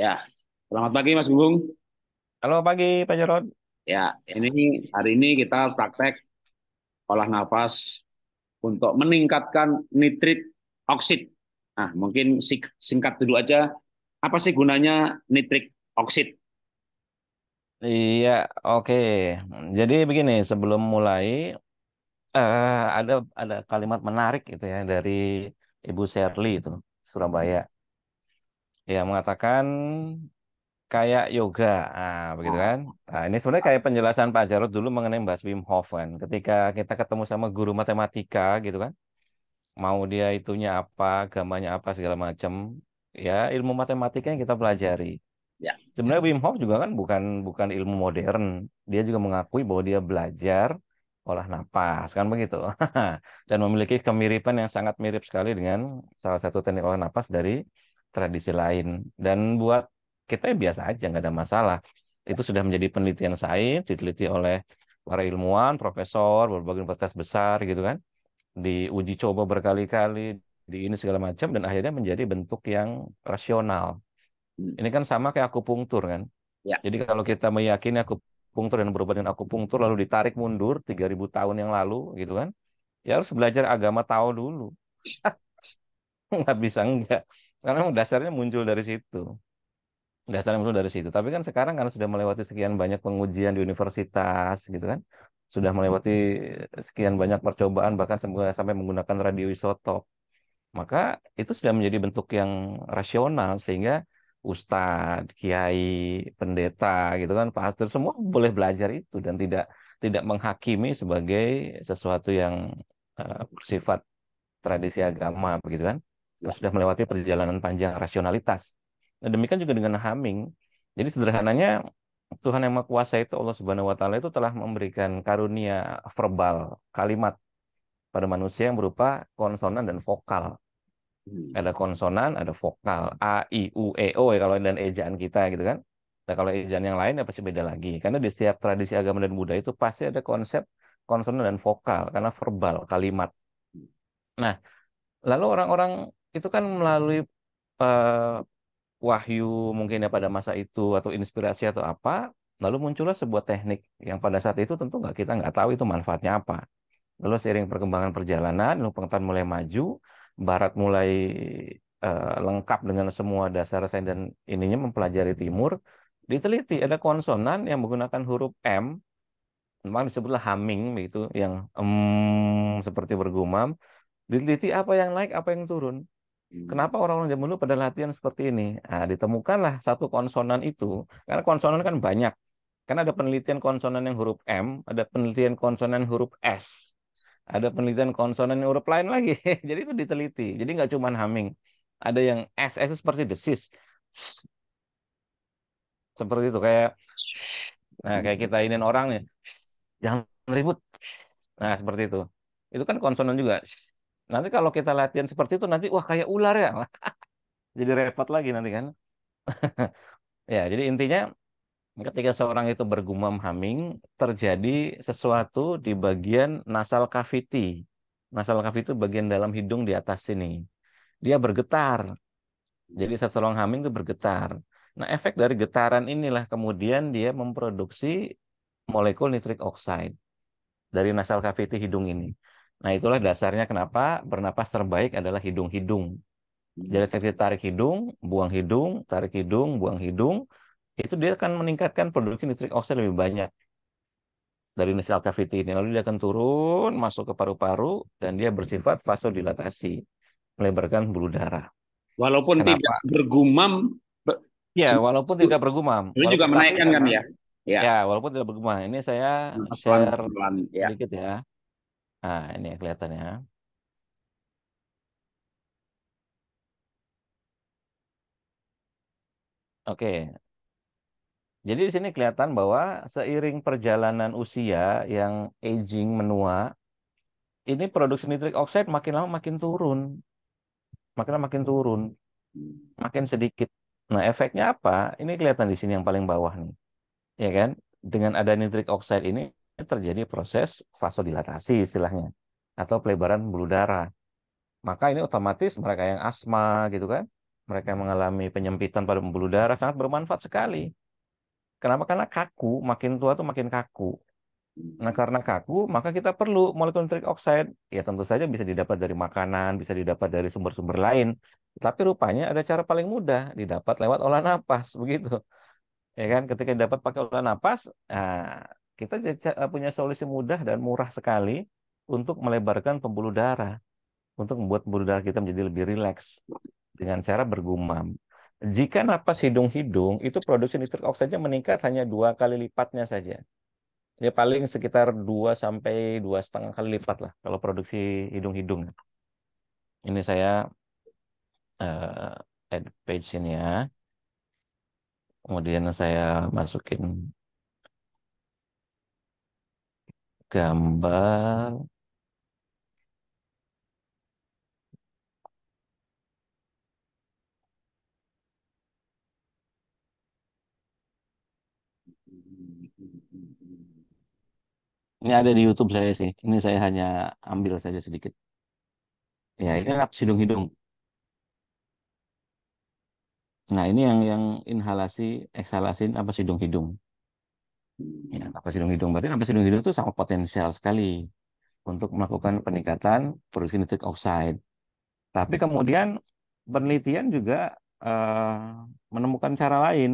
Ya, selamat pagi Mas Gunggung. Halo pagi Pak Jarod. Ya, ini hari ini kita praktek olah nafas untuk meningkatkan nitrit oksid. Nah, mungkin singkat dulu aja, apa sih gunanya nitrit oksid? Iya, oke. Jadi begini, sebelum mulai eh, ada ada kalimat menarik gitu ya dari Ibu Sherly itu Surabaya ya mengatakan kayak yoga, nah, begitu oh. kan? Nah, ini sebenarnya kayak penjelasan Pak Jarod dulu mengenai Mbak Wim Hof kan. Ketika kita ketemu sama guru matematika gitu kan, mau dia itunya apa, gamanya apa segala macam, ya ilmu matematika yang kita pelajari. Ya, ya. Sebenarnya Wim Hof juga kan bukan bukan ilmu modern. Dia juga mengakui bahwa dia belajar olah napas kan begitu. Dan memiliki kemiripan yang sangat mirip sekali dengan salah satu teknik olah napas dari tradisi lain. Dan buat kita ya biasa aja, nggak ada masalah. Itu sudah menjadi penelitian sains, diteliti oleh para ilmuwan, profesor, berbagai universitas besar gitu kan. Diuji coba berkali-kali, di ini segala macam, dan akhirnya menjadi bentuk yang rasional. Hmm. Ini kan sama kayak akupunktur kan. Ya. Jadi kalau kita meyakini akupunktur dan berubah dengan akupunktur, lalu ditarik mundur 3000 tahun yang lalu gitu kan, ya harus belajar agama tahu dulu. nggak bisa enggak karena memang dasarnya muncul dari situ. Dasarnya muncul dari situ. Tapi kan sekarang karena sudah melewati sekian banyak pengujian di universitas gitu kan, sudah melewati sekian banyak percobaan bahkan eh, sampai menggunakan radioisotop. Maka itu sudah menjadi bentuk yang rasional sehingga ustadz, kiai, pendeta gitu kan, pastor semua boleh belajar itu dan tidak tidak menghakimi sebagai sesuatu yang uh, bersifat tradisi agama begitu kan sudah melewati perjalanan panjang rasionalitas. Nah, demikian juga dengan Haming. Jadi sederhananya Tuhan yang Maha Kuasa itu Allah Subhanahu wa taala itu telah memberikan karunia verbal, kalimat pada manusia yang berupa konsonan dan vokal. Hmm. Ada konsonan, ada vokal, a, i, u, e, o ya kalau dan ejaan kita gitu kan. Nah, kalau ejaan yang lain ya sih beda lagi. Karena di setiap tradisi agama dan budaya itu pasti ada konsep konsonan dan vokal karena verbal, kalimat. Nah, lalu orang-orang itu kan melalui uh, wahyu mungkin ya pada masa itu atau inspirasi atau apa lalu muncullah sebuah teknik yang pada saat itu tentu nggak kita nggak tahu itu manfaatnya apa lalu seiring perkembangan perjalanan ilmu pengetahuan mulai maju barat mulai uh, lengkap dengan semua dasar sains dan ininya mempelajari timur diteliti ada konsonan yang menggunakan huruf M memang disebutlah humming begitu yang mm, seperti bergumam diteliti apa yang naik apa yang turun Hmm. Kenapa orang-orang zaman dulu pada latihan seperti ini? Nah, ditemukanlah satu konsonan itu, karena konsonan kan banyak. Karena ada penelitian konsonan yang huruf M, ada penelitian konsonan huruf S, ada penelitian konsonan yang huruf lain lagi. Jadi itu diteliti. Jadi nggak cuma humming. Ada yang S, S itu seperti desis. Seperti itu, kayak nah kayak kita hmm. ingin orangnya. Jangan ribut. Nah, seperti itu. Itu kan konsonan juga. Nanti kalau kita latihan seperti itu nanti wah kayak ular ya. jadi repot lagi nanti kan. ya, jadi intinya ketika seorang itu bergumam haming terjadi sesuatu di bagian nasal cavity. Nasal cavity itu bagian dalam hidung di atas sini. Dia bergetar. Jadi seseorang haming itu bergetar. Nah, efek dari getaran inilah kemudian dia memproduksi molekul nitrik oxide dari nasal cavity hidung ini. Nah, itulah dasarnya kenapa bernapas terbaik adalah hidung-hidung. Hmm. Jadi teknik tarik hidung, buang hidung, tarik hidung, buang hidung, itu dia akan meningkatkan produksi nitrik oksida lebih banyak dari nasal cavity ini. Lalu dia akan turun masuk ke paru-paru dan dia bersifat vasodilatasi, melebarkan bulu darah. Walaupun Kenapa? tidak bergumam. Ya, walaupun tidak bergumam. Ini juga menaikkan kan ya? ya? Ya, walaupun tidak bergumam. Ini saya share iya. sedikit ya. Nah, ini ya kelihatannya. Oke. Jadi di sini kelihatan bahwa seiring perjalanan usia yang aging menua, ini produksi nitrik oxide makin lama makin turun. Makin lama makin turun. Makin sedikit. Nah, efeknya apa? Ini kelihatan di sini yang paling bawah nih. Ya kan? Dengan ada nitrik oxide ini Kan terjadi proses vasodilatasi istilahnya atau pelebaran bulu darah. Maka ini otomatis mereka yang asma gitu kan, mereka yang mengalami penyempitan pada pembuluh darah sangat bermanfaat sekali. Kenapa? Karena kaku, makin tua tuh makin kaku. Nah, karena kaku, maka kita perlu molekul nitrik oxide. Ya, tentu saja bisa didapat dari makanan, bisa didapat dari sumber-sumber lain. Tapi rupanya ada cara paling mudah, didapat lewat olah napas, begitu. Ya kan, ketika didapat pakai olah napas, nah, kita eh, punya solusi mudah dan murah sekali untuk melebarkan pembuluh darah, untuk membuat pembuluh darah kita menjadi lebih rileks dengan cara bergumam. Jika napas hidung-hidung, itu produksi nitrik oksigen meningkat hanya dua kali lipatnya saja. Ya paling sekitar dua sampai dua setengah kali lipat lah kalau produksi hidung-hidung. Ini saya uh, add page ini ya. Kemudian saya masukin gambar Ini ada di YouTube saya sih. Ini saya hanya ambil saja sedikit. Ya, ini lap hidung-hidung. Nah, ini yang yang inhalasi, eksalasin apa sidung hidung. Ya, napas hidung-hidung berarti napas hidung-hidung itu sangat potensial sekali untuk melakukan peningkatan produksi nitrik oxide. Tapi kemudian penelitian juga uh, menemukan cara lain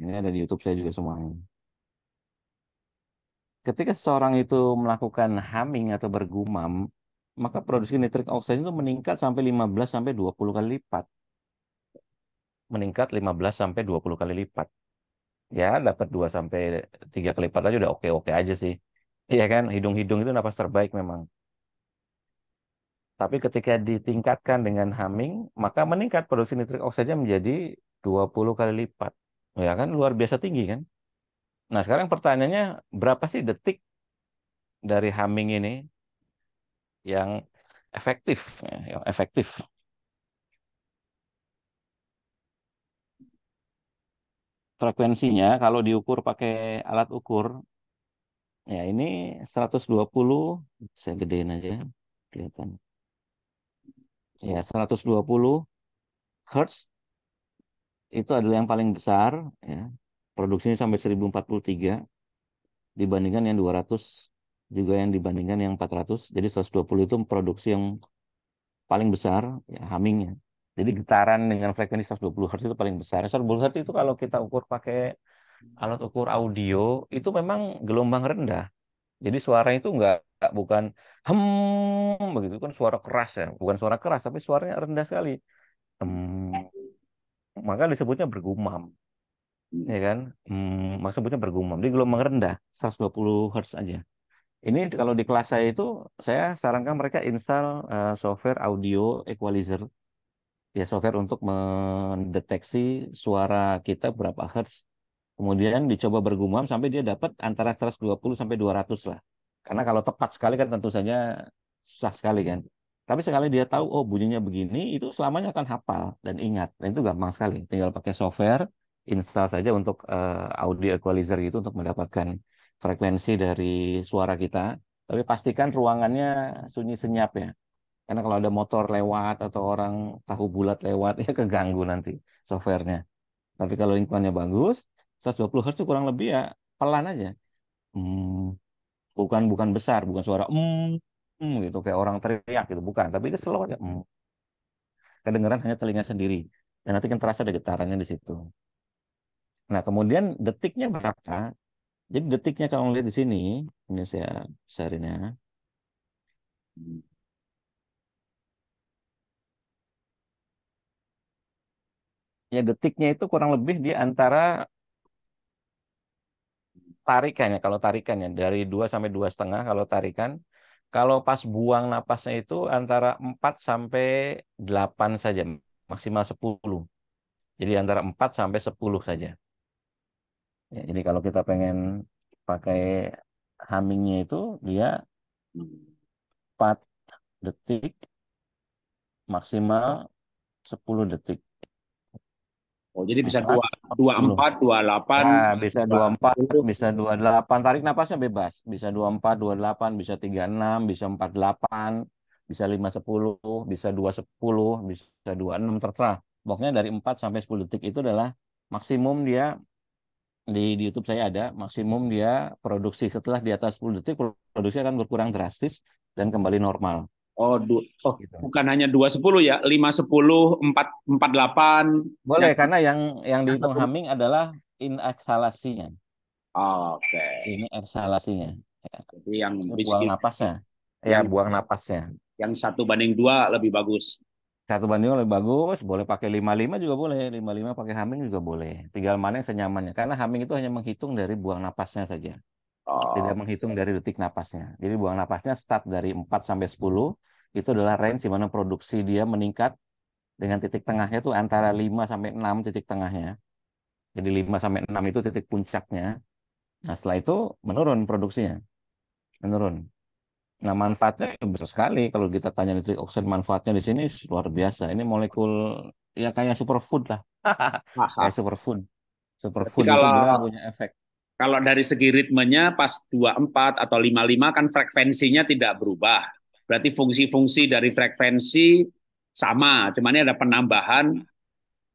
Ini ada di YouTube saya juga semuanya. Ketika seseorang itu melakukan humming atau bergumam, maka produksi nitrik oksida itu meningkat sampai 15 sampai 20 kali lipat meningkat 15 sampai 20 kali lipat. Ya, dapat 2 sampai 3 kali lipat aja udah oke-oke aja sih. Iya kan? Hidung-hidung itu napas terbaik memang. Tapi ketika ditingkatkan dengan humming, maka meningkat produksi nitrik oksida menjadi 20 kali lipat. Ya kan luar biasa tinggi kan? Nah, sekarang pertanyaannya berapa sih detik dari humming ini yang efektif, ya, yang efektif frekuensinya kalau diukur pakai alat ukur ya ini 120 saya gedein aja ya, kelihatan ya 120 Hertz itu adalah yang paling besar ya produksinya sampai 1043 dibandingkan yang 200 juga yang dibandingkan yang 400 jadi 120 itu produksi yang paling besar ya, hummingnya jadi getaran dengan frekuensi 120 Hz itu paling besar. 120 Hz itu kalau kita ukur pakai alat ukur audio itu memang gelombang rendah. Jadi suaranya itu enggak bukan hem begitu kan suara keras ya, bukan suara keras tapi suaranya rendah sekali. Hmm, maka disebutnya bergumam. Ya kan? Hmm, maksudnya bergumam. Jadi gelombang rendah 120 Hz aja. Ini kalau di kelas saya itu saya sarankan mereka install uh, software audio equalizer ya software untuk mendeteksi suara kita berapa hertz. Kemudian dicoba bergumam sampai dia dapat antara 120 sampai 200 lah. Karena kalau tepat sekali kan tentu saja susah sekali kan. Tapi sekali dia tahu, oh bunyinya begini, itu selamanya akan hafal dan ingat. Dan itu gampang sekali. Tinggal pakai software, install saja untuk uh, audio equalizer itu untuk mendapatkan frekuensi dari suara kita. Tapi pastikan ruangannya sunyi senyap ya. Karena kalau ada motor lewat atau orang tahu bulat lewat, ya keganggu nanti softwarenya. Tapi kalau lingkungannya bagus, 120 Hz itu kurang lebih ya pelan aja. Hmm, bukan bukan besar, bukan suara hmm, hmm gitu kayak orang teriak gitu, bukan. Tapi itu slow aja. hmm. Kedengaran hanya telinga sendiri. Dan nanti kan terasa ada getarannya di situ. Nah, kemudian detiknya berapa? Jadi detiknya kalau lihat di sini, ini saya besarnya. ya detiknya itu kurang lebih di antara tarikannya kalau tarikannya dari 2 sampai dua setengah kalau tarikan kalau pas buang napasnya itu antara 4 sampai 8 saja maksimal 10 jadi antara 4 sampai 10 saja ya, jadi kalau kita pengen pakai hummingnya itu dia 4 detik maksimal 10 detik Oh, jadi ya, bisa dua dua empat dua delapan bisa dua empat bisa dua delapan tarik napasnya bebas bisa dua empat dua delapan bisa tiga enam bisa empat delapan bisa lima sepuluh bisa dua sepuluh bisa dua enam terserah pokoknya dari empat sampai sepuluh detik itu adalah maksimum dia di, di YouTube saya ada maksimum dia produksi setelah di atas 10 detik produksi akan berkurang drastis dan kembali normal Oh, du iya, oh gitu. bukan hanya dua sepuluh ya, lima sepuluh, empat empat delapan. Boleh, ya. karena yang yang dihitung Haming adalah inaksalasinya. Oh, Oke. Okay. Ini eksalasinya. Ya. Jadi yang buang napasnya. Ya, buang napasnya. Yang satu banding dua lebih bagus. Satu banding lebih bagus, boleh pakai lima lima juga boleh, lima lima pakai Haming juga boleh. Tinggal mana yang senyamannya. Karena Haming itu hanya menghitung dari buang napasnya saja. Oh. Tidak menghitung dari detik napasnya. Jadi buang napasnya start dari 4 sampai 10, itu adalah range di mana produksi dia meningkat dengan titik tengahnya itu antara 5 sampai 6 titik tengahnya. Jadi 5 sampai 6 itu titik puncaknya. Nah, setelah itu menurun produksinya. Menurun. Nah, manfaatnya besar sekali kalau kita tanya nitrik oksid manfaatnya di sini luar biasa. Ini molekul ya kayak superfood lah. kayak superfood. Superfood itu kalau... juga punya efek kalau dari segi ritmenya pas 24 atau 55 kan frekuensinya tidak berubah. Berarti fungsi-fungsi dari frekuensi sama, cuman ini ada penambahan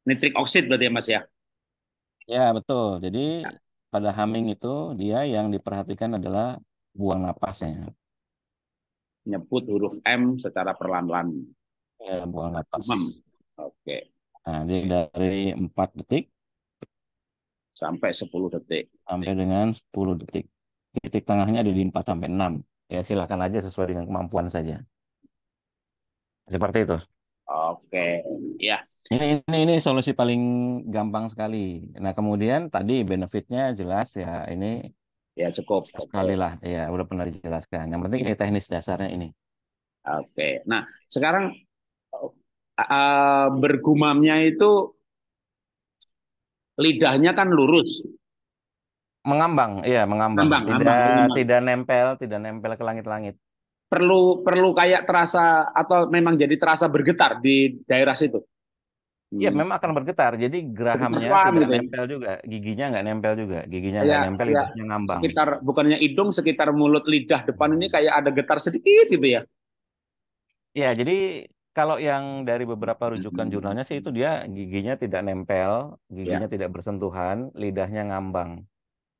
nitrik oksid berarti ya Mas ya? Ya betul. Jadi ya. pada humming itu dia yang diperhatikan adalah buang napasnya. Nyebut huruf M secara perlahan-lahan. Ya, buang napas. Hmm, oke. Okay. Nah, jadi dari 4 detik sampai 10 detik. Sampai dengan 10 detik. Titik tengahnya ada di 4 sampai 6 ya silakan aja sesuai dengan kemampuan saja seperti itu oke ya ini ini ini solusi paling gampang sekali nah kemudian tadi benefitnya jelas ya ini ya cukup sekali lah ya udah pernah dijelaskan yang penting ini teknis dasarnya ini oke nah sekarang uh, bergumamnya itu lidahnya kan lurus mengambang, iya mengambang, Ambang, tidak ambang, tidak nempel, tidak nempel ke langit-langit. Perlu perlu kayak terasa atau memang jadi terasa bergetar di daerah situ. Iya, hmm. memang akan bergetar. Jadi gerahamnya tidak gitu. Ya? nempel juga, giginya nggak nempel juga, giginya iya, nggak nempel, ya. lidahnya ngambang. Sekitar bukannya hidung, sekitar mulut, lidah depan ini kayak ada getar sedikit gitu ya. Iya jadi kalau yang dari beberapa rujukan jurnalnya sih itu dia giginya tidak nempel, iya. giginya ya. tidak bersentuhan, lidahnya ngambang.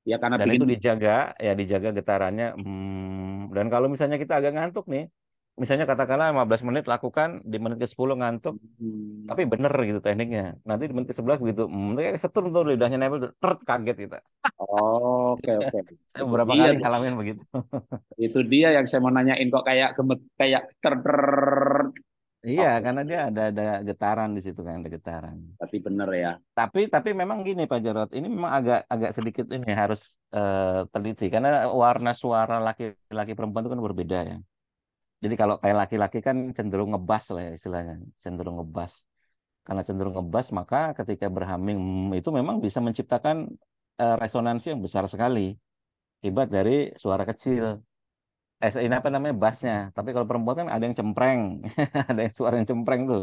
Ya karena dan itu dijaga ya dijaga getarannya. Hmm, dan kalau misalnya kita agak ngantuk nih, misalnya katakanlah 15 menit lakukan di menit ke-10 ngantuk, hmm. tapi bener gitu tekniknya. Nanti di menit ke-11 begitu, hmm, kayak setrum tuh lidahnya nempel, tert kaget kita. Gitu. oke oke. Berapa Saya beberapa kali ngalamin begitu. itu dia yang saya mau nanyain kok kayak gemet kayak ter Iya, oh. karena dia ada ada getaran di situ kan, ada getaran. Tapi benar ya. Tapi tapi memang gini Pak Jarot, ini memang agak agak sedikit ini harus uh, teliti karena warna suara laki-laki perempuan itu kan berbeda ya. Jadi kalau kayak laki-laki kan cenderung ngebas lah ya istilahnya, cenderung ngebas. Karena cenderung ngebas maka ketika berhaming hmm, itu memang bisa menciptakan uh, resonansi yang besar sekali. Akibat dari suara kecil eh ini apa namanya bassnya tapi kalau perempuan kan ada yang cempreng ada yang suara yang cempreng tuh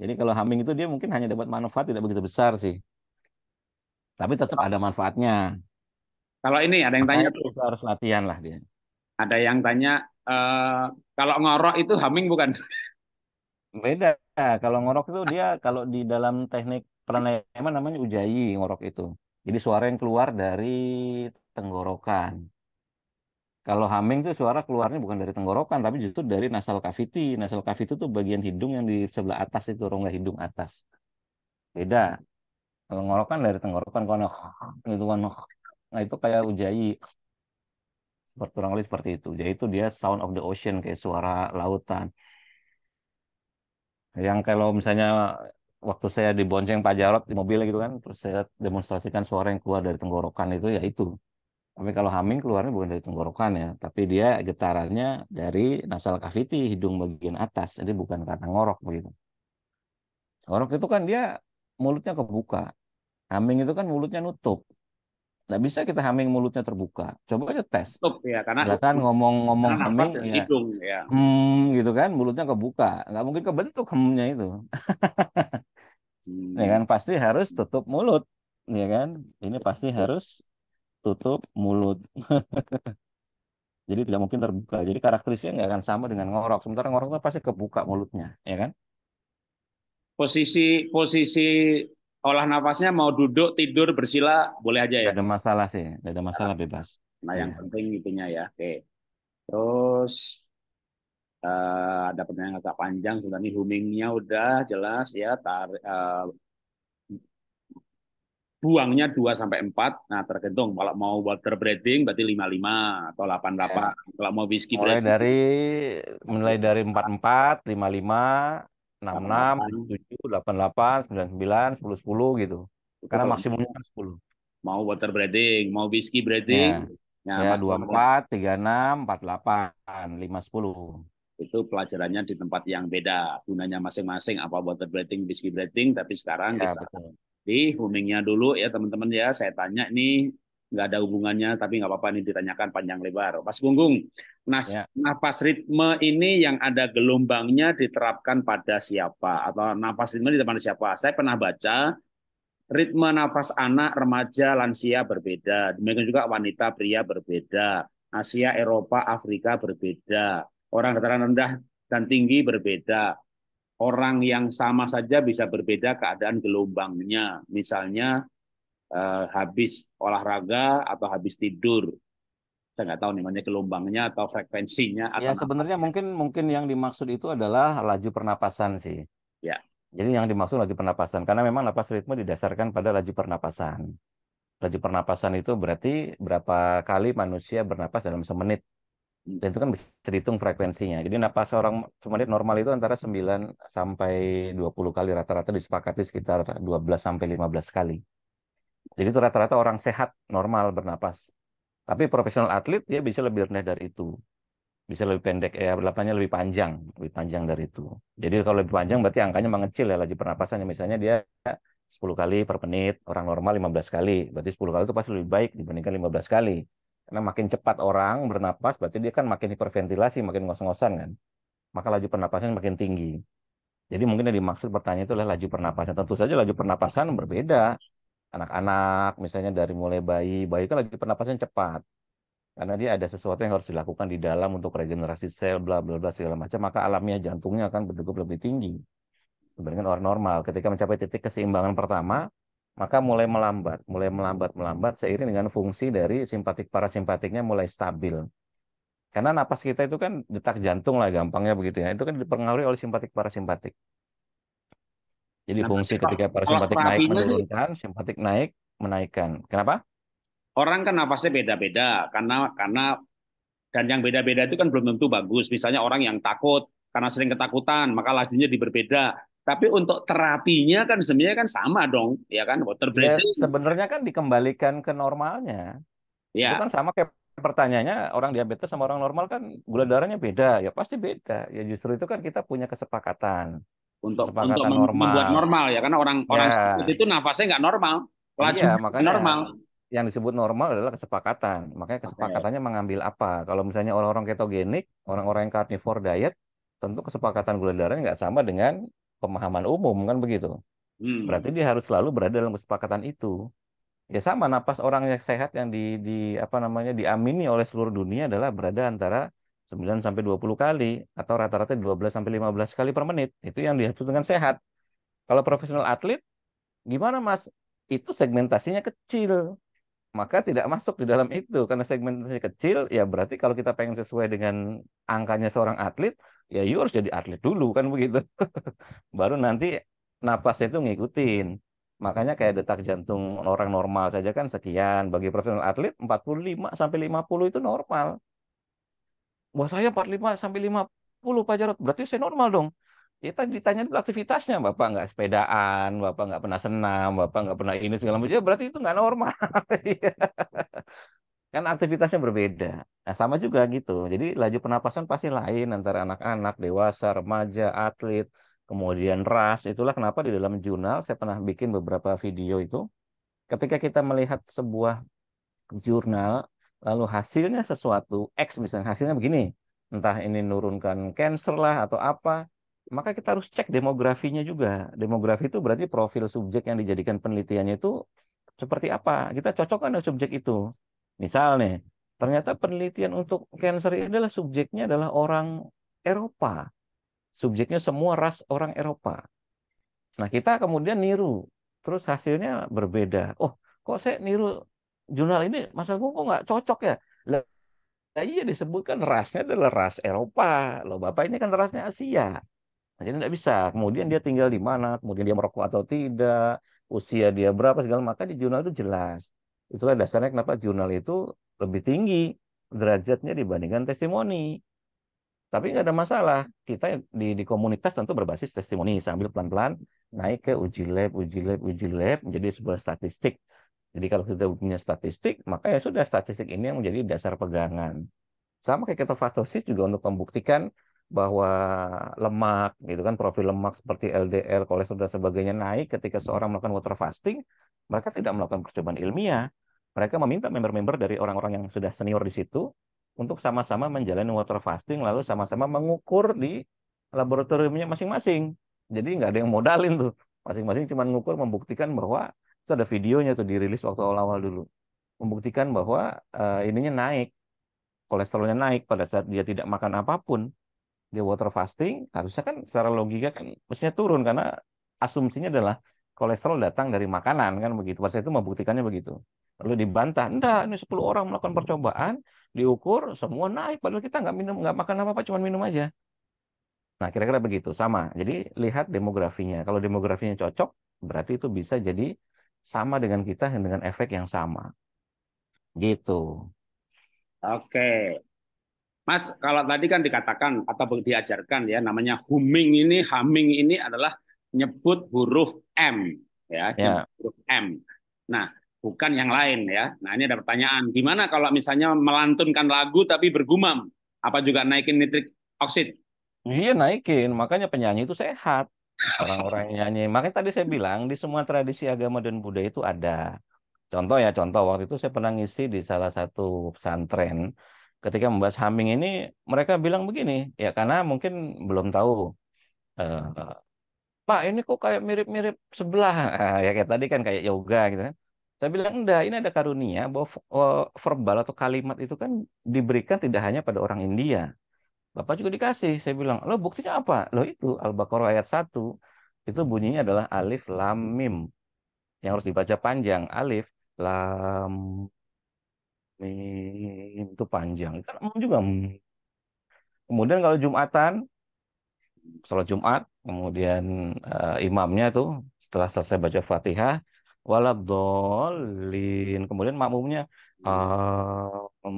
jadi kalau humming itu dia mungkin hanya dapat manfaat tidak begitu besar sih tapi tetap ada manfaatnya kalau ini ada yang tanya tuh harus latihan lah dia ada yang tanya uh, kalau ngorok itu humming bukan beda kalau ngorok itu dia kalau di dalam teknik pranayama namanya ujayi ngorok itu jadi suara yang keluar dari tenggorokan kalau humming tuh suara keluarnya bukan dari tenggorokan tapi justru dari nasal cavity. Nasal cavity itu bagian hidung yang di sebelah atas itu rongga hidung atas. Beda. Kalau ngorokan dari tenggorokan kalau itu kan nah itu kayak ujai seperti orang lain seperti itu. Jadi itu dia sound of the ocean kayak suara lautan. Yang kalau misalnya waktu saya dibonceng Pak Jarot di mobil gitu kan, terus saya demonstrasikan suara yang keluar dari tenggorokan itu ya itu tapi kalau humming keluarnya bukan dari tenggorokan ya, tapi dia getarannya dari nasal cavity hidung bagian atas. Jadi bukan karena ngorok begitu. Ngorok itu kan dia mulutnya kebuka. Humming itu kan mulutnya nutup. Nggak bisa kita humming mulutnya terbuka. Coba aja tes. tutup ya, karena ngomong-ngomong humming ya. Hidung, ya. Hmm, gitu kan mulutnya kebuka. Nggak mungkin kebentuk hemnya itu. Ya hmm. Ya kan pasti harus tutup mulut, ya kan? Ini pasti harus tutup mulut. Jadi tidak mungkin terbuka. Jadi karakteristiknya nggak akan sama dengan ngorok. Sementara ngorok itu pasti kebuka mulutnya, ya kan? Posisi posisi olah nafasnya mau duduk, tidur, bersila boleh aja ya. Tidak ada masalah sih, tidak ada masalah nah, bebas. Nah, yang ya. penting itunya ya. Oke. Terus uh, ada pertanyaan agak panjang sebenarnya humingnya udah jelas ya tar, uh, buangnya 2 sampai 4. Nah, tergantung kalau mau water breathing berarti 55 atau 88. Ya. Kalau mau whiskey mulai breathing dari mulai dari 44, 55, 66, 77, 88, 99, 10, 10 gitu. Betul. Karena maksimumnya 10. Mau water breathing, mau whiskey breathing. Nah. Ya. ya, ya, 24, 36, 48, 5, 10 itu pelajarannya di tempat yang beda gunanya masing-masing apa water breathing, whiskey breathing tapi sekarang ya, kita betul di homingnya dulu ya teman-teman ya. Saya tanya ini nggak ada hubungannya tapi nggak apa-apa ini ditanyakan panjang lebar. pas Gunggung, nas ya. nafas ritme ini yang ada gelombangnya diterapkan pada siapa atau nafas ritme diterapkan pada siapa? Saya pernah baca ritme nafas anak, remaja, lansia berbeda. Demikian juga wanita, pria berbeda. Asia, Eropa, Afrika berbeda. Orang dataran rendah dan tinggi berbeda orang yang sama saja bisa berbeda keadaan gelombangnya. Misalnya eh, habis olahraga atau habis tidur. Saya nggak tahu namanya gelombangnya atau frekuensinya. Atau ya sebenarnya mungkin mungkin yang dimaksud itu adalah laju pernapasan sih. Ya. Jadi yang dimaksud laju pernapasan karena memang napas ritme didasarkan pada laju pernapasan. Laju pernapasan itu berarti berapa kali manusia bernapas dalam semenit dan itu kan bisa dihitung frekuensinya. Jadi napas orang hmm. semenit normal itu antara 9 sampai 20 kali rata-rata disepakati sekitar 12 sampai 15 kali. Jadi itu rata-rata orang sehat normal bernapas. Tapi profesional atlet dia bisa lebih rendah dari itu. Bisa lebih pendek ya berlapannya lebih panjang, lebih panjang dari itu. Jadi kalau lebih panjang berarti angkanya mengecil ya laju pernapasannya misalnya dia 10 kali per menit, orang normal 15 kali. Berarti 10 kali itu pasti lebih baik dibandingkan 15 kali. Karena makin cepat orang bernapas, berarti dia kan makin hiperventilasi, makin ngos-ngosan kan. Maka laju pernapasan makin tinggi. Jadi mungkin yang dimaksud pertanyaan itu adalah laju pernapasan. Tentu saja laju pernapasan berbeda. Anak-anak misalnya dari mulai bayi, bayi kan laju pernapasan cepat. Karena dia ada sesuatu yang harus dilakukan di dalam untuk regenerasi sel, bla bla bla segala macam, maka alamnya jantungnya akan berdegup lebih tinggi dibandingkan orang normal. Ketika mencapai titik keseimbangan pertama, maka mulai melambat, mulai melambat melambat seiring dengan fungsi dari simpatik parasimpatiknya mulai stabil. Karena napas kita itu kan detak jantung lah gampangnya begitu ya. Itu kan dipengaruhi oleh simpatik parasimpatik. Jadi nah, fungsi kalau, ketika parasimpatik naik menurunkan, sih, simpatik naik menaikkan. Kenapa? Orang kan napasnya beda-beda karena karena dan yang beda-beda itu kan belum tentu bagus. Misalnya orang yang takut karena sering ketakutan, maka lajunya diberbeda tapi untuk terapinya kan sebenarnya kan sama dong, ya kan water ya, breathing. Ya, sebenarnya kan dikembalikan ke normalnya. Ya. Itu kan sama kayak pertanyaannya orang diabetes sama orang normal kan gula darahnya beda, ya pasti beda. Ya justru itu kan kita punya kesepakatan untuk kesepakatan untuk normal. membuat normal ya karena orang ya. orang itu nafasnya nggak normal, laju iya, makanya normal. Yang disebut normal adalah kesepakatan. Makanya kesepakatannya okay. mengambil apa? Kalau misalnya orang-orang ketogenik, orang-orang yang carnivore diet, tentu kesepakatan gula darahnya nggak sama dengan pemahaman umum kan begitu. Hmm. Berarti dia harus selalu berada dalam kesepakatan itu. Ya sama napas orang yang sehat yang di, di apa namanya diamini oleh seluruh dunia adalah berada antara 9 sampai 20 kali atau rata-rata 12 sampai 15 kali per menit. Itu yang dihitung dengan sehat. Kalau profesional atlet gimana Mas? Itu segmentasinya kecil. Maka tidak masuk di dalam itu karena segmentasinya kecil ya berarti kalau kita pengen sesuai dengan angkanya seorang atlet ya you harus jadi atlet dulu kan begitu baru nanti napasnya itu ngikutin makanya kayak detak jantung orang normal saja kan sekian bagi profesional atlet 45 sampai 50 itu normal wah saya 45 sampai 50 Pak Jarot berarti saya normal dong kita ya, ditanya dulu aktivitasnya bapak nggak sepedaan bapak nggak pernah senam bapak nggak pernah ini segala macam ya, berarti itu nggak normal iya kan aktivitasnya berbeda. Nah, sama juga gitu. Jadi laju pernapasan pasti lain antara anak-anak, dewasa, remaja, atlet, kemudian ras. Itulah kenapa di dalam jurnal saya pernah bikin beberapa video itu. Ketika kita melihat sebuah jurnal, lalu hasilnya sesuatu, X misalnya hasilnya begini, entah ini nurunkan cancer lah atau apa, maka kita harus cek demografinya juga. Demografi itu berarti profil subjek yang dijadikan penelitiannya itu seperti apa. Kita cocokkan dengan subjek itu. Misalnya, ternyata penelitian untuk cancer ini adalah subjeknya adalah orang Eropa. Subjeknya semua ras orang Eropa. Nah, kita kemudian niru. Terus hasilnya berbeda. Oh, kok saya niru jurnal ini, Mas gue kok nggak cocok ya? nah iya disebutkan rasnya adalah ras Eropa. Loh, Bapak ini kan rasnya Asia. Nah, jadi nggak bisa. Kemudian dia tinggal di mana, kemudian dia merokok atau tidak, usia dia berapa, segala maka di jurnal itu jelas. Itulah dasarnya kenapa jurnal itu lebih tinggi derajatnya dibandingkan testimoni. Tapi nggak ada masalah. Kita di, di komunitas tentu berbasis testimoni sambil pelan-pelan naik ke uji lab, uji lab, uji lab menjadi sebuah statistik. Jadi kalau kita punya statistik, maka ya sudah statistik ini yang menjadi dasar pegangan. Sama kayak ketofastosis juga untuk membuktikan bahwa lemak gitu kan profil lemak seperti LDL kolesterol dan sebagainya naik ketika seorang melakukan water fasting mereka tidak melakukan percobaan ilmiah mereka meminta member-member dari orang-orang yang sudah senior di situ untuk sama-sama menjalani water fasting lalu sama-sama mengukur di laboratoriumnya masing-masing. Jadi nggak ada yang modalin tuh. Masing-masing cuma ngukur membuktikan bahwa itu ada videonya tuh dirilis waktu awal-awal dulu. Membuktikan bahwa uh, ininya naik. Kolesterolnya naik pada saat dia tidak makan apapun. Dia water fasting, harusnya kan secara logika kan mestinya turun karena asumsinya adalah kolesterol datang dari makanan kan begitu. saat itu membuktikannya begitu. Lalu dibantah, enggak, ini 10 orang melakukan percobaan, diukur, semua naik. Padahal kita nggak minum, nggak makan apa-apa, cuma minum aja. Nah, kira-kira begitu. Sama. Jadi, lihat demografinya. Kalau demografinya cocok, berarti itu bisa jadi sama dengan kita dengan efek yang sama. Gitu. Oke. Mas, kalau tadi kan dikatakan atau diajarkan ya, namanya humming ini, humming ini adalah nyebut huruf M. Ya, ya. huruf M. Nah, bukan yang lain ya. Nah ini ada pertanyaan, gimana kalau misalnya melantunkan lagu tapi bergumam? Apa juga naikin nitrik oksid? Iya naikin, makanya penyanyi itu sehat. Orang-orang nyanyi. Makanya tadi saya bilang, di semua tradisi agama dan budaya itu ada. Contoh ya, contoh. Waktu itu saya pernah ngisi di salah satu pesantren. Ketika membahas haming ini, mereka bilang begini. Ya karena mungkin belum tahu. Eh, Pak, ini kok kayak mirip-mirip sebelah. ya kayak tadi kan kayak yoga gitu kan saya bilang enggak, ini ada karunia bahwa oh, verbal atau kalimat itu kan diberikan tidak hanya pada orang India. Bapak juga dikasih. Saya bilang, lo buktinya apa? Lo itu Al-Baqarah ayat 1 itu bunyinya adalah alif lam mim yang harus dibaca panjang alif lam mim itu panjang kan juga kemudian kalau jumatan sholat Jumat, kemudian uh, imamnya tuh setelah selesai baca Fatihah, waladolin. Kemudian makmumnya um,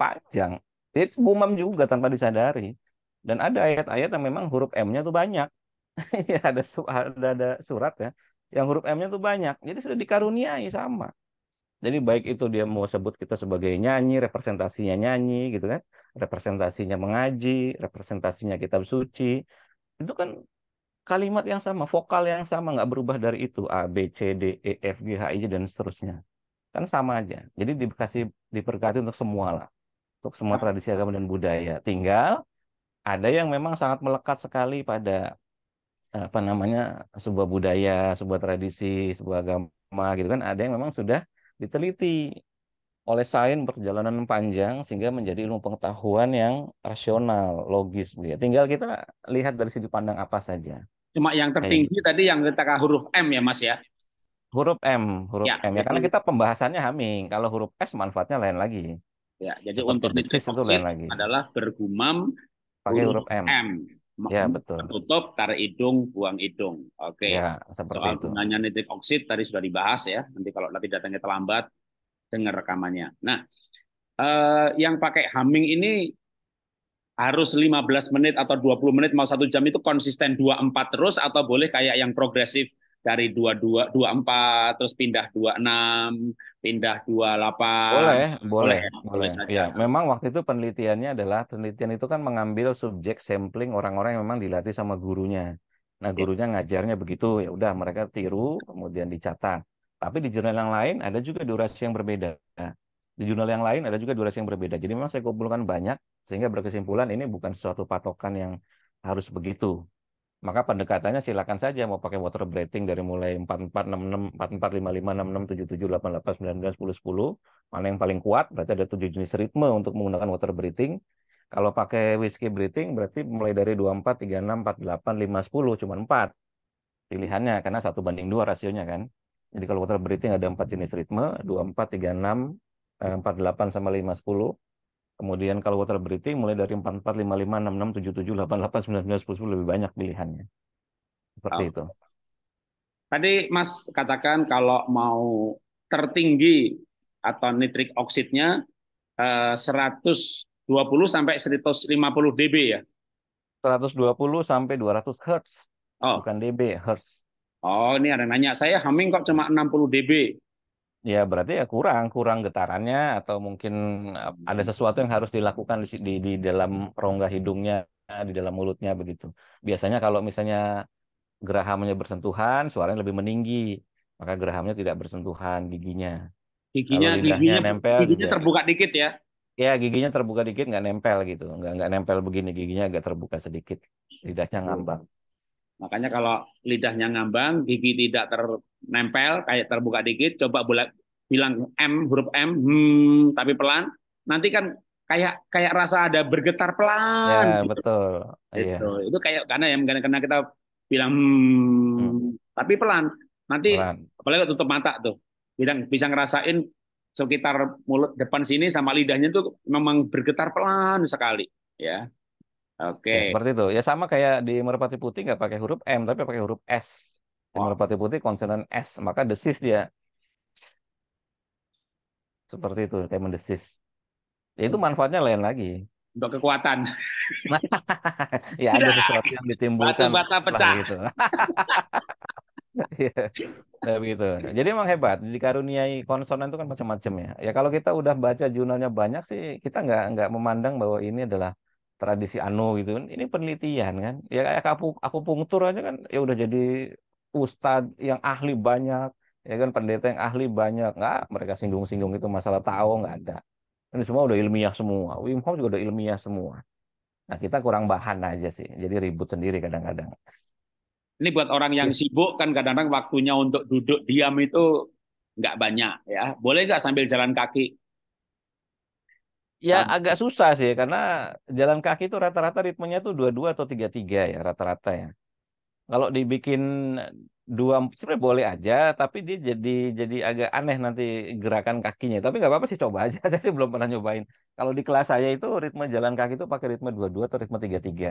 panjang. Itu umam juga tanpa disadari. Dan ada ayat-ayat yang memang huruf M-nya tuh banyak. ya, ada, ada ada surat ya yang huruf M-nya tuh banyak. Jadi sudah dikaruniai sama. Jadi baik itu dia mau sebut kita sebagai nyanyi, representasinya nyanyi gitu kan, representasinya mengaji, representasinya kitab suci. Itu kan kalimat yang sama, vokal yang sama, nggak berubah dari itu. A, B, C, D, E, F, G, H, I, J, dan seterusnya. Kan sama aja. Jadi dikasih diberkati untuk semua lah. Untuk semua tradisi agama dan budaya. Tinggal ada yang memang sangat melekat sekali pada apa namanya sebuah budaya, sebuah tradisi, sebuah agama gitu kan. Ada yang memang sudah diteliti oleh sains perjalanan panjang sehingga menjadi ilmu pengetahuan yang rasional, logis. Gitu ya. Tinggal kita lihat dari sudut pandang apa saja. Cuma yang iya, iya. tertinggi e. tadi yang letak huruf M ya Mas ya. Huruf M, huruf ya, M ya karena kita pembahasannya haming. Kalau huruf S manfaatnya lain lagi. Ya, jadi untuk distribusi itu lain lagi. adalah bergumam pakai huruf, huruf M. M. Ya, betul. Tutup, tarik hidung, buang hidung. Oke. Ya, seperti Soal itu. gunanya nitrik oksid tadi sudah dibahas ya. Nanti kalau nanti datangnya terlambat, dengar rekamannya. Nah, eh, yang pakai haming ini harus 15 menit atau 20 menit mau satu jam itu konsisten 24 terus atau boleh kayak yang progresif dari 22 24 terus pindah 26 pindah 28 boleh boleh boleh, boleh. ya memang waktu itu penelitiannya adalah penelitian itu kan mengambil subjek sampling orang-orang yang memang dilatih sama gurunya nah iya. gurunya ngajarnya begitu ya udah mereka tiru kemudian dicatat tapi di jurnal yang lain ada juga durasi yang berbeda di jurnal yang lain ada juga durasi yang berbeda jadi memang saya kumpulkan banyak sehingga berkesimpulan ini bukan suatu patokan yang harus begitu. Maka pendekatannya silakan saja mau pakai water breathing dari mulai 4466, 4455, 66, 77, 88, 19, 10, 10. Mana yang paling kuat, berarti ada tujuh jenis ritme untuk menggunakan water breathing. Kalau pakai whiskey breathing, berarti mulai dari 24, 36, 48, 5, 10, cuma 4 pilihannya. Karena satu banding dua rasionya kan. Jadi kalau water breathing ada empat jenis ritme, 24, 36, 48 sama 5, 10. Kemudian kalau water breathing mulai dari 44, 55, 66, 77, 88, 99, 10, 10 lebih banyak pilihannya. Seperti oh. itu. Tadi Mas katakan kalau mau tertinggi atau nitrik oksidnya 120 eh, sampai 150 dB ya? 120 sampai 200 Hz. Oh. Bukan dB, Hz. Oh, ini ada nanya. Saya humming kok cuma 60 dB. Ya, berarti ya kurang, kurang getarannya atau mungkin ada hmm. sesuatu yang harus dilakukan di, di di dalam rongga hidungnya, di dalam mulutnya begitu. Biasanya kalau misalnya gerahamnya bersentuhan, suaranya lebih meninggi, maka gerahamnya tidak bersentuhan giginya. Giginya giginya nempel, giginya ya. terbuka dikit ya. Ya, giginya terbuka dikit nggak nempel gitu, nggak nggak nempel begini, giginya agak terbuka sedikit, lidahnya hmm. ngambang. Makanya kalau lidahnya ngambang, gigi tidak ternempel, kayak terbuka dikit, coba bulat, bilang M, huruf M, hmm, tapi pelan. Nanti kan kayak kayak rasa ada bergetar pelan. Ya, gitu. betul. Iya. Gitu. Iya. Itu kayak karena ya karena kita bilang hmm, hmm. tapi pelan. Nanti pelan. apalagi tutup mata tuh. Bilang bisa ngerasain sekitar mulut depan sini sama lidahnya tuh memang bergetar pelan sekali, ya. Oke. Ya, seperti itu. Ya sama kayak di merpati putih nggak pakai huruf M tapi pakai huruf S. Di oh. merpati putih konsonan S maka desis dia. Seperti itu kayak desis Ya, itu manfaatnya lain lagi. Untuk kekuatan. ya ada sesuatu yang ditimbulkan. Batu-bata pecah. Gitu. ya, begitu. Jadi emang hebat dikaruniai konsonan itu kan macam-macam ya. Ya kalau kita udah baca jurnalnya banyak sih kita nggak nggak memandang bahwa ini adalah tradisi anu gitu kan ini penelitian kan ya kayak aku aku pungtur aja kan ya udah jadi ustad yang ahli banyak ya kan pendeta yang ahli banyak nggak mereka singgung-singgung itu masalah tahu nggak ada ini semua udah ilmiah semua Wim Hof juga udah ilmiah semua nah kita kurang bahan aja sih jadi ribut sendiri kadang-kadang ini buat orang yang iya. sibuk kan kadang-kadang waktunya untuk duduk diam itu nggak banyak ya boleh nggak sambil jalan kaki Ya agak susah sih karena jalan kaki itu rata-rata ritmenya tuh dua-dua atau tiga-tiga ya rata-rata ya. Kalau dibikin dua sebenarnya boleh aja tapi dia jadi jadi agak aneh nanti gerakan kakinya tapi nggak apa-apa sih coba aja saya sih belum pernah nyobain kalau di kelas saya itu ritme jalan kaki itu pakai ritme dua-dua atau ritme tiga-tiga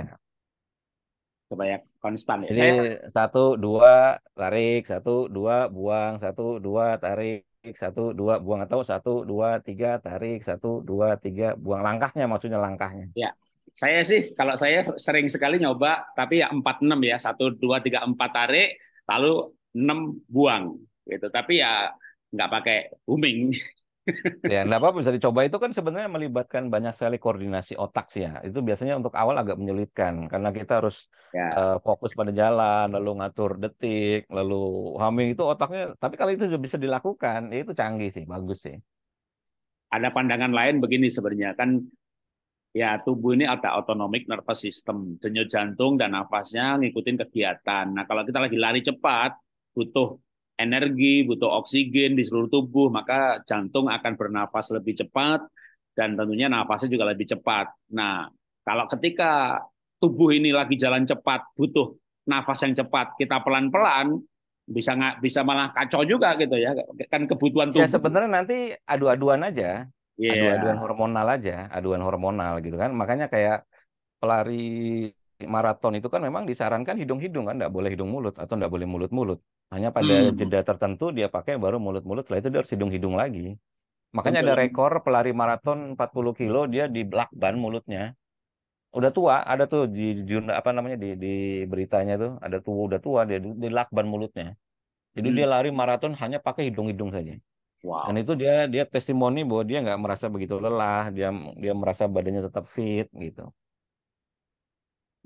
supaya konstan ya. Jadi satu dua tarik, satu dua buang, satu dua tarik, tarik satu dua buang atau satu dua tiga tarik satu dua tiga buang langkahnya maksudnya langkahnya ya saya sih kalau saya sering sekali nyoba tapi ya empat enam ya satu dua tiga empat tarik lalu enam buang gitu tapi ya nggak pakai booming ya, nggak apa-apa bisa dicoba itu kan sebenarnya melibatkan banyak sekali koordinasi otak sih ya. Itu biasanya untuk awal agak menyulitkan karena kita harus ya. uh, fokus pada jalan, lalu ngatur detik, lalu humming itu otaknya. Tapi kalau itu bisa dilakukan, ya itu canggih sih, bagus sih. Ada pandangan lain begini sebenarnya kan ya tubuh ini ada autonomic nervous system, denyut jantung dan nafasnya ngikutin kegiatan. Nah, kalau kita lagi lari cepat, butuh energi, butuh oksigen di seluruh tubuh, maka jantung akan bernafas lebih cepat dan tentunya nafasnya juga lebih cepat. Nah, kalau ketika tubuh ini lagi jalan cepat, butuh nafas yang cepat, kita pelan-pelan bisa nggak bisa malah kacau juga gitu ya kan kebutuhan ya, tubuh. Ya sebenarnya nanti adu-aduan aja, yeah. adu-aduan hormonal aja, aduan hormonal gitu kan. Makanya kayak pelari maraton itu kan memang disarankan hidung-hidung kan, nggak boleh hidung mulut atau nggak boleh mulut-mulut. Hanya pada hmm. jeda tertentu dia pakai baru mulut-mulut, setelah itu dia harus hidung-hidung lagi. Makanya ada rekor pelari maraton 40 kilo dia di ban mulutnya. Udah tua, ada tuh di, jurnal apa namanya di, di beritanya tuh ada tua udah tua dia di ban mulutnya. Jadi hmm. dia lari maraton hanya pakai hidung-hidung saja. Wow. Dan itu dia dia testimoni bahwa dia nggak merasa begitu lelah, dia dia merasa badannya tetap fit gitu.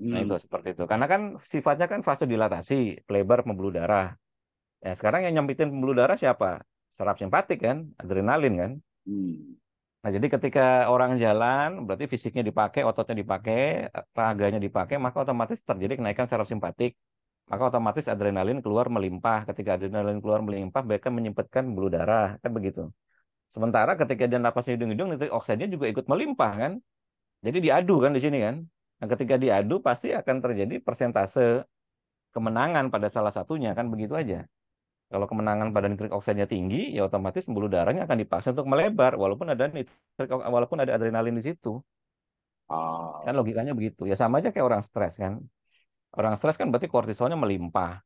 Nah, hmm. Nah itu seperti itu. Karena kan sifatnya kan fase dilatasi, pelebar pembuluh darah. Ya, sekarang yang nyempitin pembuluh darah siapa? Serap simpatik kan, adrenalin kan. Hmm. Nah, jadi ketika orang jalan, berarti fisiknya dipakai, ototnya dipakai, raganya dipakai, maka otomatis terjadi kenaikan saraf simpatik. Maka otomatis adrenalin keluar melimpah. Ketika adrenalin keluar melimpah, mereka menyempitkan pembuluh darah. Kan begitu. Sementara ketika dia napas hidung-hidung, nitrik oksigennya juga ikut melimpah kan. Jadi diadu kan di sini kan. Nah, ketika diadu pasti akan terjadi persentase kemenangan pada salah satunya kan begitu aja. Kalau kemenangan pada nitrik oksidnya tinggi, ya otomatis pembuluh darahnya akan dipaksa untuk melebar walaupun ada nitrik walaupun ada adrenalin di situ. Oh. Kan logikanya begitu. Ya sama aja kayak orang stres kan. Orang stres kan berarti kortisolnya melimpah.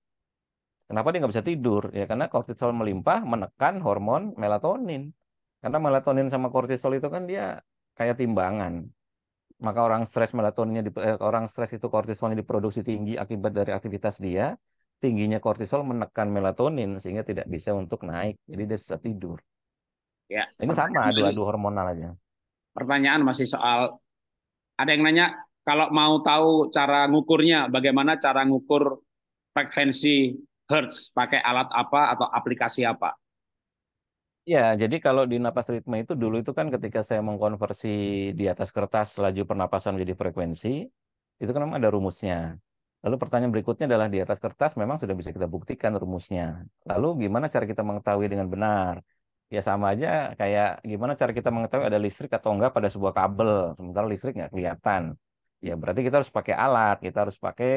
Kenapa dia nggak bisa tidur? Ya karena kortisol melimpah menekan hormon melatonin. Karena melatonin sama kortisol itu kan dia kayak timbangan. Maka orang stres melatoninnya di, eh, orang stres itu kortisolnya diproduksi tinggi akibat dari aktivitas dia tingginya kortisol menekan melatonin sehingga tidak bisa untuk naik. Jadi dia susah tidur. Ya. Ini sama dua adu hormonal aja. Pertanyaan masih soal ada yang nanya kalau mau tahu cara ngukurnya, bagaimana cara ngukur frekuensi hertz pakai alat apa atau aplikasi apa? Ya, jadi kalau di napas ritme itu dulu itu kan ketika saya mengkonversi di atas kertas laju pernapasan menjadi frekuensi, itu kan memang ada rumusnya. Lalu pertanyaan berikutnya adalah di atas kertas memang sudah bisa kita buktikan rumusnya. Lalu gimana cara kita mengetahui dengan benar? Ya sama aja kayak gimana cara kita mengetahui ada listrik atau enggak pada sebuah kabel. Sementara listrik nggak kelihatan. Ya berarti kita harus pakai alat, kita harus pakai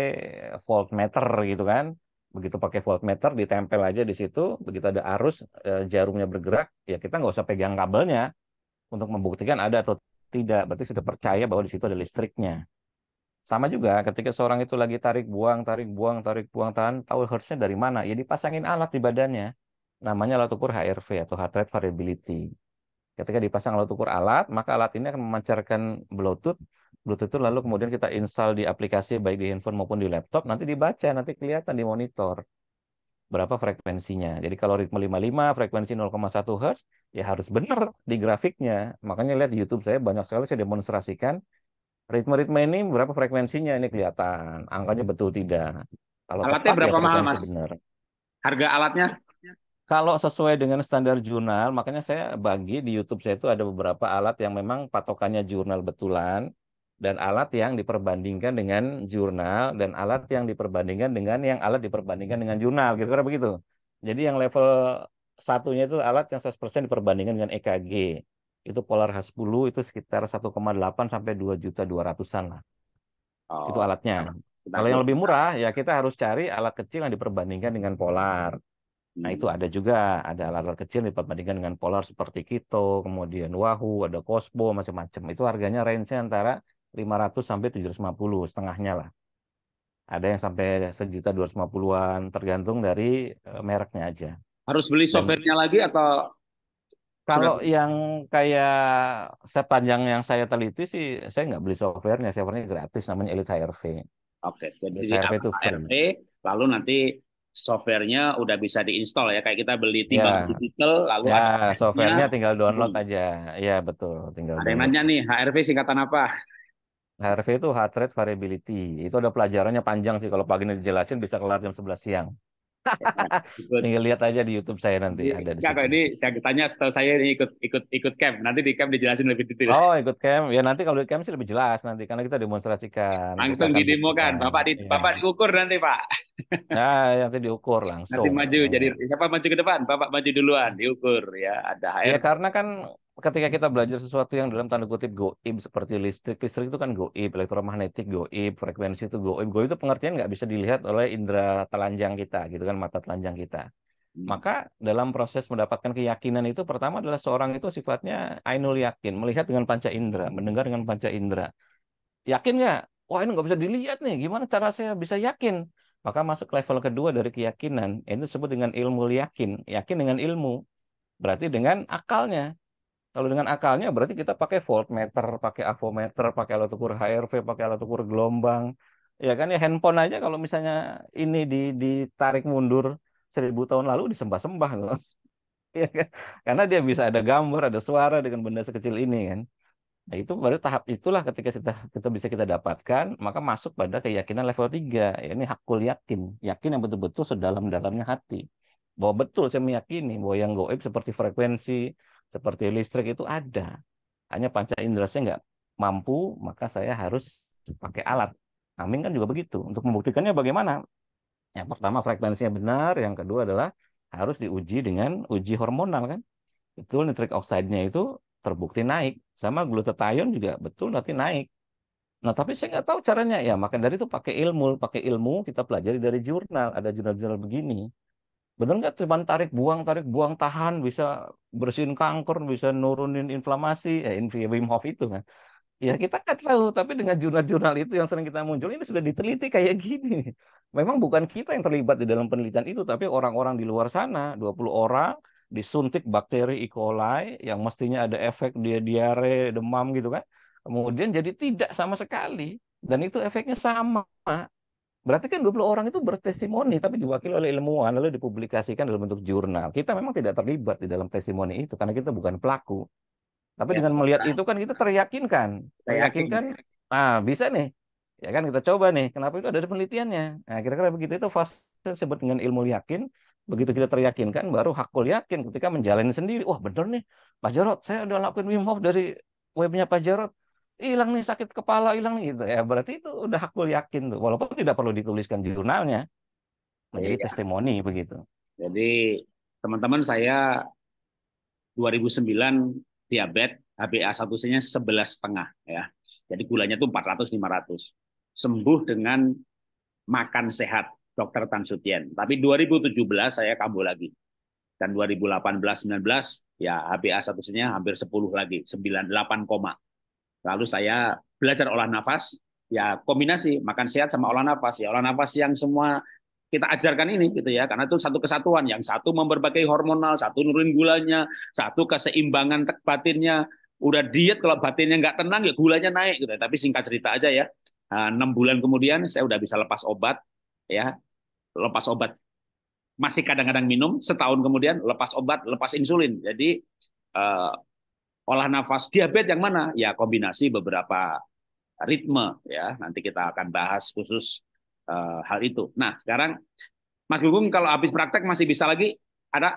eh, voltmeter gitu kan. Begitu pakai voltmeter ditempel aja di situ, begitu ada arus eh, jarumnya bergerak, ya kita nggak usah pegang kabelnya untuk membuktikan ada atau tidak. Berarti sudah percaya bahwa di situ ada listriknya. Sama juga ketika seorang itu lagi tarik buang, tarik buang, tarik buang tahan, tahu hertznya dari mana? Ya dipasangin alat di badannya. Namanya alat ukur HRV atau heart rate variability. Ketika dipasang alat ukur alat, maka alat ini akan memancarkan Bluetooth. Bluetooth itu lalu kemudian kita install di aplikasi baik di handphone maupun di laptop, nanti dibaca, nanti kelihatan di monitor berapa frekuensinya. Jadi kalau ritme 55, frekuensi 0,1 hertz, ya harus benar di grafiknya. Makanya lihat di YouTube saya banyak sekali saya demonstrasikan Ritme-ritme ini berapa frekuensinya ini kelihatan. Angkanya betul tidak. Kalau alatnya tepat, ya berapa ya mahal, Mas? Benar. Harga alatnya? Kalau sesuai dengan standar jurnal, makanya saya bagi di YouTube saya itu ada beberapa alat yang memang patokannya jurnal betulan dan alat yang diperbandingkan dengan jurnal dan alat yang diperbandingkan dengan yang alat diperbandingkan dengan jurnal kira kira begitu. Jadi yang level satunya itu alat yang 100% diperbandingkan dengan EKG itu Polar H10 itu sekitar 1,8 sampai 2 juta 200-an lah. Oh. Itu alatnya. Nah, nah, Kalau yang nah, lebih nah. murah ya kita harus cari alat kecil yang diperbandingkan dengan Polar. Hmm. Nah itu hmm. ada juga, ada alat-alat kecil yang diperbandingkan dengan Polar seperti Kito, kemudian Wahoo, ada Cosmo, macam-macam. Itu harganya range-nya antara 500 sampai 750, setengahnya lah. Ada yang sampai sejuta 250-an, tergantung dari eh, mereknya aja. Harus beli softwarenya lagi atau kalau yang kayak sepanjang yang saya teliti sih, saya nggak beli softwarenya, softwarenya gratis, namanya Elite HRV. Oke, jadi HRV itu HRV, lalu nanti softwarenya udah bisa diinstal ya, kayak kita beli ya. timbang yeah. digital, lalu ya, softwarenya tinggal download hmm. aja, ya betul, tinggal. Ada yang nanya nih, HRV singkatan apa? HRV itu Heart Rate Variability, itu ada pelajarannya panjang sih, kalau pagi dijelasin bisa kelar jam 11 siang. Tinggal lihat aja di YouTube saya nanti ya, ada di. Enggak, ini saya tanya setahu saya ini ikut ikut ikut camp. Nanti di camp dijelasin lebih detail. Oh, ikut camp. Ya nanti kalau di camp sih lebih jelas nanti karena kita demonstrasikan. Langsung kita kan. Bapak di ya. Bapak diukur nanti, Pak. Nah, nanti diukur langsung. Nanti maju iya. jadi siapa maju ke depan? Bapak maju duluan, diukur ya. Ada HR. Ya karena kan ketika kita belajar sesuatu yang dalam tanda kutip goib seperti listrik, listrik itu kan goib, elektromagnetik goib, frekuensi itu goib. Goib itu pengertian nggak bisa dilihat oleh indera telanjang kita, gitu kan mata telanjang kita. Hmm. Maka dalam proses mendapatkan keyakinan itu pertama adalah seorang itu sifatnya ainul yakin, melihat dengan panca indera, mendengar dengan panca indera. Yakin nggak? Wah ini nggak bisa dilihat nih, gimana cara saya bisa yakin? Maka masuk level kedua dari keyakinan, ini disebut dengan ilmu yakin, yakin dengan ilmu, berarti dengan akalnya kalau dengan akalnya berarti kita pakai voltmeter, pakai avometer, pakai alat ukur HRV, pakai alat ukur gelombang. Ya kan ya handphone aja kalau misalnya ini ditarik mundur seribu tahun lalu disembah-sembah loh. Ya kan? Karena dia bisa ada gambar, ada suara dengan benda sekecil ini kan. Nah, itu baru tahap itulah ketika kita, kita bisa kita dapatkan, maka masuk pada keyakinan level 3. Ya, ini hakul yakin. Yakin yang betul-betul sedalam-dalamnya hati. Bahwa betul saya meyakini bahwa yang goib seperti frekuensi, seperti listrik itu ada. Hanya panca indera saya nggak mampu, maka saya harus pakai alat. Amin kan juga begitu. Untuk membuktikannya bagaimana? Yang pertama frekuensinya benar, yang kedua adalah harus diuji dengan uji hormonal kan. Betul nitrik oksidnya itu terbukti naik. Sama glutathione juga betul nanti naik. Nah, tapi saya nggak tahu caranya. Ya, maka dari itu pakai ilmu. Pakai ilmu kita pelajari dari jurnal. Ada jurnal-jurnal begini. Bener nggak cuman tarik buang, tarik buang, tahan, bisa bersihin kanker, bisa nurunin inflamasi, ya eh, Wim Hof itu kan. Ya kita kan tahu, tapi dengan jurnal-jurnal itu yang sering kita muncul, ini sudah diteliti kayak gini. Memang bukan kita yang terlibat di dalam penelitian itu, tapi orang-orang di luar sana, 20 orang, disuntik bakteri E. coli yang mestinya ada efek dia diare, demam gitu kan. Kemudian jadi tidak sama sekali. Dan itu efeknya sama Berarti kan 20 orang itu bertestimoni tapi diwakili oleh ilmuwan lalu dipublikasikan dalam bentuk jurnal. Kita memang tidak terlibat di dalam testimoni itu karena kita bukan pelaku. Tapi ya, dengan melihat nah. itu kan kita teryakinkan, teryakinkan. Ah, bisa nih. Ya kan kita coba nih. Kenapa itu ada penelitiannya? Nah, kira-kira begitu itu fase sebut dengan ilmu yakin. Begitu kita teryakinkan baru hakul yakin ketika menjalani sendiri. Wah, bener nih. Pak Jarot, saya udah lakuin Wim Hof dari webnya Pak Jarot hilang nih sakit kepala hilang nih gitu ya berarti itu udah aku yakin tuh walaupun tidak perlu dituliskan di jurnalnya menjadi iya. testimoni begitu jadi teman-teman saya 2009 diabetes hba 1 nya sebelas setengah ya jadi gulanya tuh 400 500 sembuh dengan makan sehat dokter Tan Sutien tapi 2017 saya kambuh lagi dan 2018 19 ya hba 1 nya hampir 10 lagi 98 Lalu saya belajar olah nafas, ya kombinasi makan sehat sama olah nafas. Ya olah nafas yang semua kita ajarkan ini gitu ya karena itu satu kesatuan yang satu memperbaiki hormonal satu nurunin gulanya satu keseimbangan batinnya udah diet kalau batinnya nggak tenang ya gulanya naik gitu ya. tapi singkat cerita aja ya nah, enam bulan kemudian saya udah bisa lepas obat ya lepas obat masih kadang-kadang minum setahun kemudian lepas obat lepas insulin jadi eh, olah nafas diabetes yang mana? Ya kombinasi beberapa ritme ya. Nanti kita akan bahas khusus uh, hal itu. Nah, sekarang Mas Gugung kalau habis praktek masih bisa lagi ada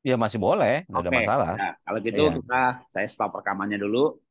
Ya masih boleh, nggak okay. ada masalah. Nah, kalau gitu ya. kita saya stop rekamannya dulu.